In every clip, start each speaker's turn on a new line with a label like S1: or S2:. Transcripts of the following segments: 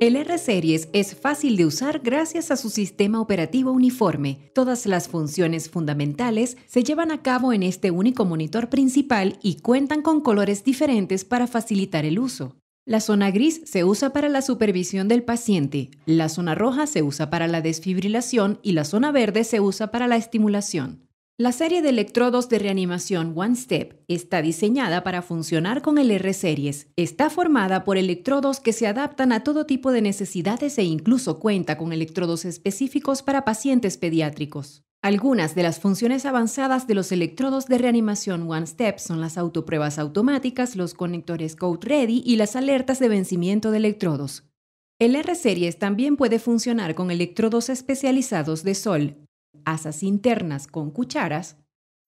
S1: El R-Series es fácil de usar gracias a su sistema operativo uniforme. Todas las funciones fundamentales se llevan a cabo en este único monitor principal y cuentan con colores diferentes para facilitar el uso. La zona gris se usa para la supervisión del paciente, la zona roja se usa para la desfibrilación y la zona verde se usa para la estimulación. La serie de electrodos de reanimación OneStep está diseñada para funcionar con el R-Series. Está formada por electrodos que se adaptan a todo tipo de necesidades e incluso cuenta con electrodos específicos para pacientes pediátricos. Algunas de las funciones avanzadas de los electrodos de reanimación OneStep son las autopruebas automáticas, los conectores Code Ready y las alertas de vencimiento de electrodos. El R-Series también puede funcionar con electrodos especializados de sol, asas internas con cucharas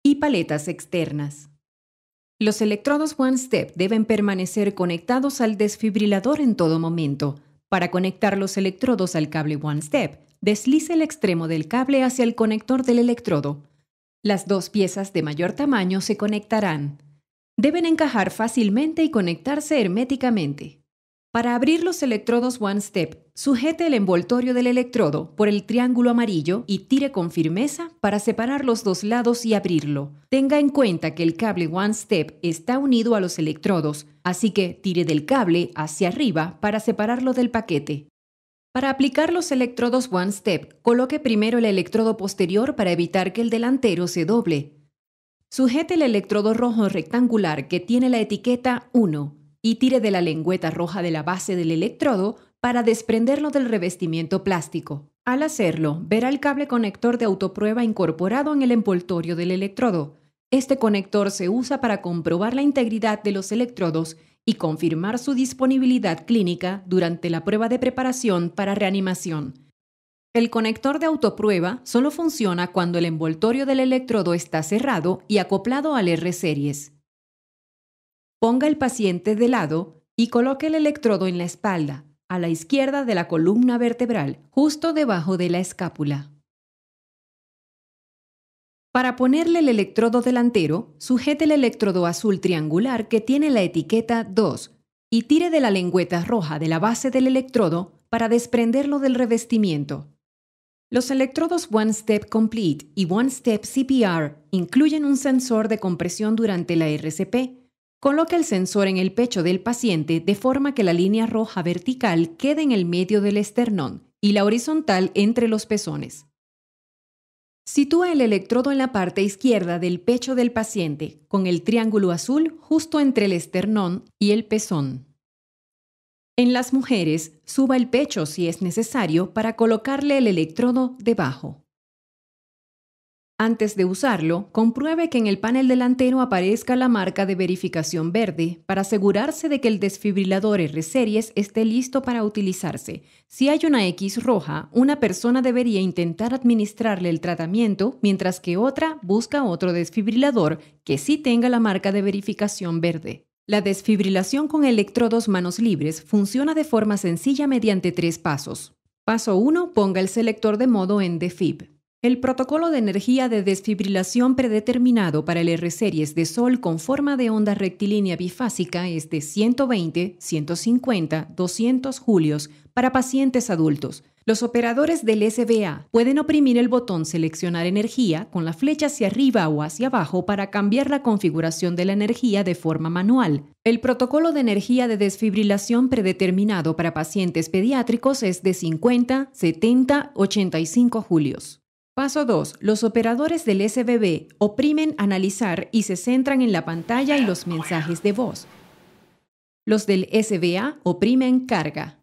S1: y paletas externas. Los electrodos One Step deben permanecer conectados al desfibrilador en todo momento. Para conectar los electrodos al cable One Step, deslice el extremo del cable hacia el conector del electrodo. Las dos piezas de mayor tamaño se conectarán. Deben encajar fácilmente y conectarse herméticamente. Para abrir los electrodos One Step, sujete el envoltorio del electrodo por el triángulo amarillo y tire con firmeza para separar los dos lados y abrirlo. Tenga en cuenta que el cable One Step está unido a los electrodos, así que tire del cable hacia arriba para separarlo del paquete. Para aplicar los electrodos One Step, coloque primero el electrodo posterior para evitar que el delantero se doble. Sujete el electrodo rojo rectangular que tiene la etiqueta 1 y tire de la lengüeta roja de la base del electrodo para desprenderlo del revestimiento plástico. Al hacerlo, verá el cable conector de autoprueba incorporado en el envoltorio del electrodo. Este conector se usa para comprobar la integridad de los electrodos y confirmar su disponibilidad clínica durante la prueba de preparación para reanimación. El conector de autoprueba solo funciona cuando el envoltorio del electrodo está cerrado y acoplado al R-Series. Ponga el paciente de lado y coloque el electrodo en la espalda, a la izquierda de la columna vertebral, justo debajo de la escápula. Para ponerle el electrodo delantero, sujete el electrodo azul triangular que tiene la etiqueta 2 y tire de la lengüeta roja de la base del electrodo para desprenderlo del revestimiento. Los electrodos One Step Complete y One Step CPR incluyen un sensor de compresión durante la RCP Coloque el sensor en el pecho del paciente de forma que la línea roja vertical quede en el medio del esternón y la horizontal entre los pezones. Sitúa el electrodo en la parte izquierda del pecho del paciente, con el triángulo azul justo entre el esternón y el pezón. En las mujeres, suba el pecho si es necesario para colocarle el electrodo debajo. Antes de usarlo, compruebe que en el panel delantero aparezca la marca de verificación verde para asegurarse de que el desfibrilador R-Series esté listo para utilizarse. Si hay una X roja, una persona debería intentar administrarle el tratamiento mientras que otra busca otro desfibrilador que sí tenga la marca de verificación verde. La desfibrilación con electrodos manos libres funciona de forma sencilla mediante tres pasos. Paso 1. Ponga el selector de modo en Defib. El protocolo de energía de desfibrilación predeterminado para el R-Series de Sol con forma de onda rectilínea bifásica es de 120, 150, 200 julios para pacientes adultos. Los operadores del SBA pueden oprimir el botón Seleccionar energía con la flecha hacia arriba o hacia abajo para cambiar la configuración de la energía de forma manual. El protocolo de energía de desfibrilación predeterminado para pacientes pediátricos es de 50, 70, 85 julios. Paso 2. Los operadores del SBB oprimen analizar y se centran en la pantalla y los mensajes de voz. Los del SBA oprimen carga.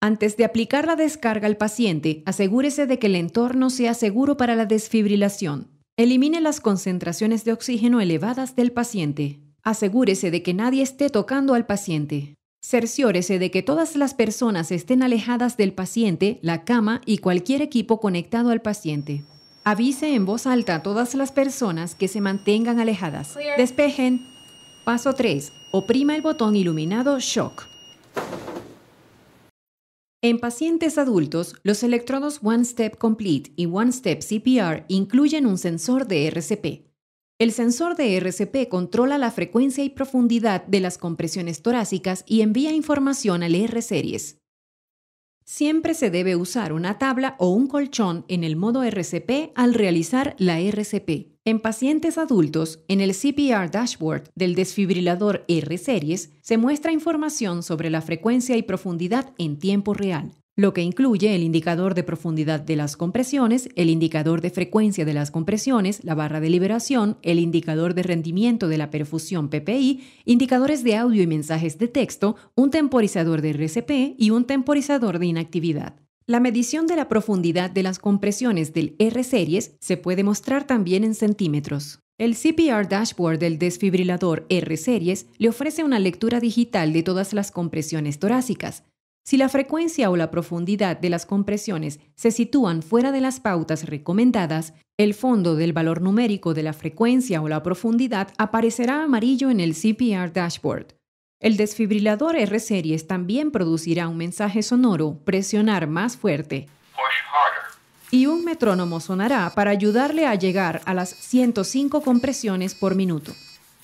S1: Antes de aplicar la descarga al paciente, asegúrese de que el entorno sea seguro para la desfibrilación. Elimine las concentraciones de oxígeno elevadas del paciente. Asegúrese de que nadie esté tocando al paciente. Cerciórese de que todas las personas estén alejadas del paciente, la cama y cualquier equipo conectado al paciente. Avise en voz alta a todas las personas que se mantengan alejadas. Despejen. Paso 3. Oprima el botón iluminado Shock. En pacientes adultos, los electrodos One Step Complete y One Step CPR incluyen un sensor de RCP. El sensor de RCP controla la frecuencia y profundidad de las compresiones torácicas y envía información al R-Series. Siempre se debe usar una tabla o un colchón en el modo RCP al realizar la RCP. En pacientes adultos, en el CPR dashboard del desfibrilador R-Series se muestra información sobre la frecuencia y profundidad en tiempo real lo que incluye el indicador de profundidad de las compresiones, el indicador de frecuencia de las compresiones, la barra de liberación, el indicador de rendimiento de la perfusión PPI, indicadores de audio y mensajes de texto, un temporizador de RCP y un temporizador de inactividad. La medición de la profundidad de las compresiones del R-Series se puede mostrar también en centímetros. El CPR Dashboard del desfibrilador R-Series le ofrece una lectura digital de todas las compresiones torácicas, si la frecuencia o la profundidad de las compresiones se sitúan fuera de las pautas recomendadas, el fondo del valor numérico de la frecuencia o la profundidad aparecerá amarillo en el CPR dashboard. El desfibrilador R-Series también producirá un mensaje sonoro, presionar más fuerte. Y un metrónomo sonará para ayudarle a llegar a las 105 compresiones por minuto.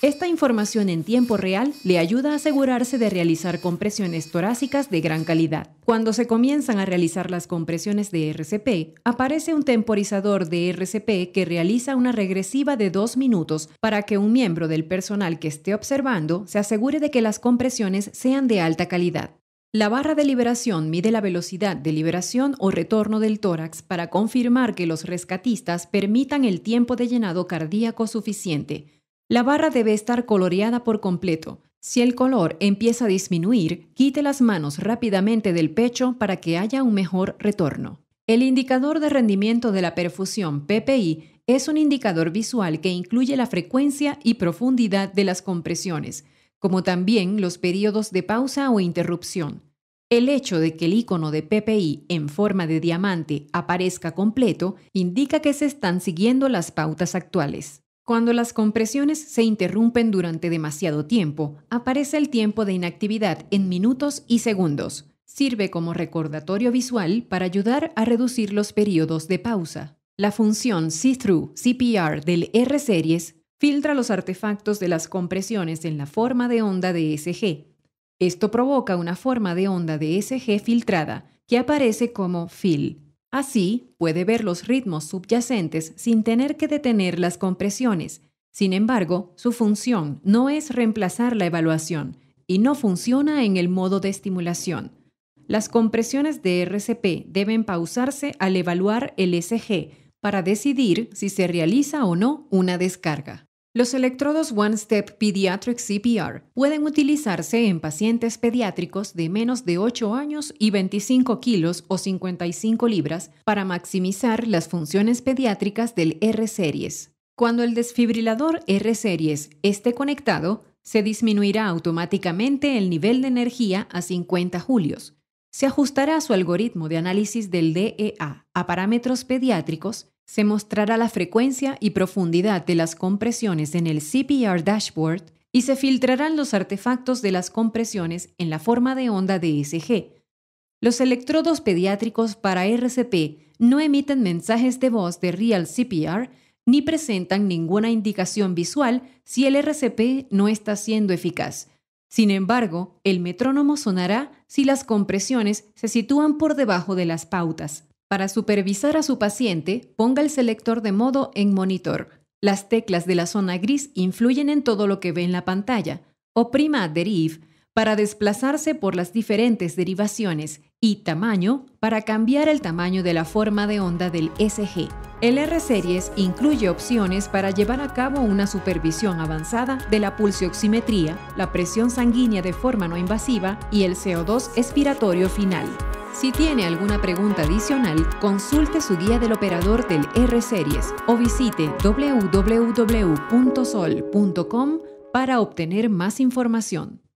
S1: Esta información en tiempo real le ayuda a asegurarse de realizar compresiones torácicas de gran calidad. Cuando se comienzan a realizar las compresiones de RCP, aparece un temporizador de RCP que realiza una regresiva de dos minutos para que un miembro del personal que esté observando se asegure de que las compresiones sean de alta calidad. La barra de liberación mide la velocidad de liberación o retorno del tórax para confirmar que los rescatistas permitan el tiempo de llenado cardíaco suficiente la barra debe estar coloreada por completo. Si el color empieza a disminuir, quite las manos rápidamente del pecho para que haya un mejor retorno. El indicador de rendimiento de la perfusión PPI es un indicador visual que incluye la frecuencia y profundidad de las compresiones, como también los periodos de pausa o interrupción. El hecho de que el icono de PPI en forma de diamante aparezca completo indica que se están siguiendo las pautas actuales. Cuando las compresiones se interrumpen durante demasiado tiempo, aparece el tiempo de inactividad en minutos y segundos. Sirve como recordatorio visual para ayudar a reducir los periodos de pausa. La función see-through CPR del R-Series filtra los artefactos de las compresiones en la forma de onda de SG. Esto provoca una forma de onda de SG filtrada que aparece como fill. Así, puede ver los ritmos subyacentes sin tener que detener las compresiones. Sin embargo, su función no es reemplazar la evaluación y no funciona en el modo de estimulación. Las compresiones de RCP deben pausarse al evaluar el SG para decidir si se realiza o no una descarga. Los electrodos One Step Pediatric CPR pueden utilizarse en pacientes pediátricos de menos de 8 años y 25 kilos o 55 libras para maximizar las funciones pediátricas del R-Series. Cuando el desfibrilador R-Series esté conectado, se disminuirá automáticamente el nivel de energía a 50 julios. Se ajustará su algoritmo de análisis del DEA a parámetros pediátricos se mostrará la frecuencia y profundidad de las compresiones en el CPR dashboard y se filtrarán los artefactos de las compresiones en la forma de onda de DSG. Los electrodos pediátricos para RCP no emiten mensajes de voz de Real CPR ni presentan ninguna indicación visual si el RCP no está siendo eficaz. Sin embargo, el metrónomo sonará si las compresiones se sitúan por debajo de las pautas. Para supervisar a su paciente, ponga el selector de modo en monitor. Las teclas de la zona gris influyen en todo lo que ve en la pantalla. Oprima Derive para desplazarse por las diferentes derivaciones y tamaño para cambiar el tamaño de la forma de onda del SG. El R-Series incluye opciones para llevar a cabo una supervisión avanzada de la pulsioximetría, la presión sanguínea de forma no invasiva y el CO2 expiratorio final. Si tiene alguna pregunta adicional, consulte su guía del operador del R-Series o visite www.sol.com para obtener más información.